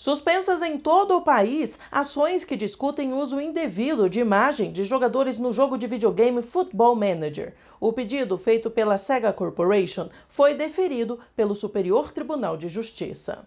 Suspensas em todo o país, ações que discutem uso indevido de imagem de jogadores no jogo de videogame Football Manager. O pedido feito pela Sega Corporation foi deferido pelo Superior Tribunal de Justiça.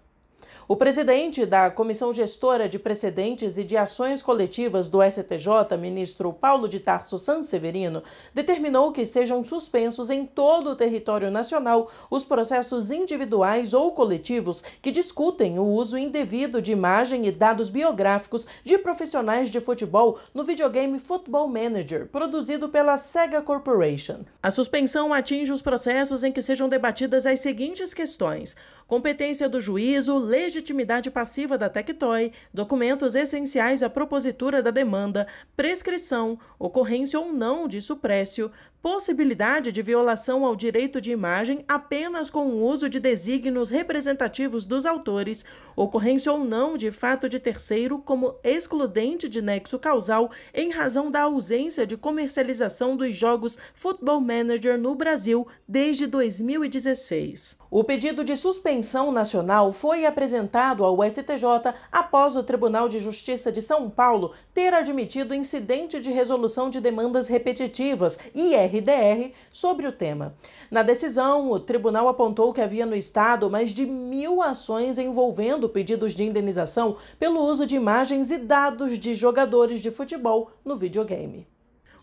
O presidente da Comissão Gestora de Precedentes e de Ações Coletivas do STJ, ministro Paulo de Tarso Sanseverino, determinou que sejam suspensos em todo o território nacional os processos individuais ou coletivos que discutem o uso indevido de imagem e dados biográficos de profissionais de futebol no videogame Football Manager, produzido pela Sega Corporation. A suspensão atinge os processos em que sejam debatidas as seguintes questões: competência do juízo, legislação legitimidade passiva da Tectoy, documentos essenciais à propositura da demanda, prescrição, ocorrência ou não de suprécio, possibilidade de violação ao direito de imagem apenas com o uso de desígnios representativos dos autores, ocorrência ou não de fato de terceiro como excludente de nexo causal em razão da ausência de comercialização dos jogos Football Manager no Brasil desde 2016. O pedido de suspensão nacional foi apresentado apresentado ao STJ após o Tribunal de Justiça de São Paulo ter admitido incidente de resolução de demandas repetitivas, IRDR, sobre o tema. Na decisão, o tribunal apontou que havia no Estado mais de mil ações envolvendo pedidos de indenização pelo uso de imagens e dados de jogadores de futebol no videogame.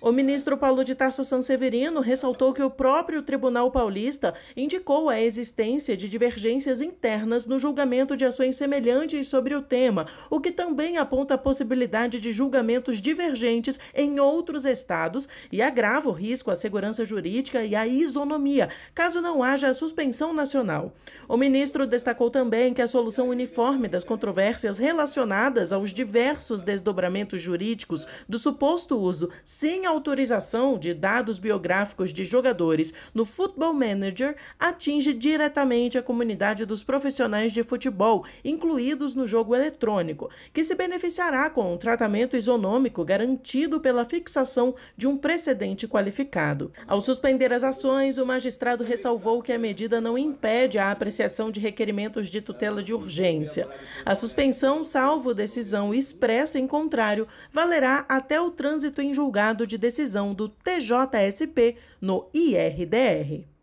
O ministro Paulo de Tarso Sanseverino ressaltou que o próprio Tribunal Paulista indicou a existência de divergências internas no julgamento de ações semelhantes sobre o tema, o que também aponta a possibilidade de julgamentos divergentes em outros estados e agrava o risco à segurança jurídica e à isonomia, caso não haja a suspensão nacional. O ministro destacou também que a solução uniforme das controvérsias relacionadas aos diversos desdobramentos jurídicos do suposto uso sem autorização de dados biográficos de jogadores no Football Manager atinge diretamente a comunidade dos profissionais de futebol incluídos no jogo eletrônico, que se beneficiará com um tratamento isonômico garantido pela fixação de um precedente qualificado. Ao suspender as ações, o magistrado ressalvou que a medida não impede a apreciação de requerimentos de tutela de urgência. A suspensão, salvo decisão expressa em contrário, valerá até o trânsito em julgado de decisão do TJSP no IRDR.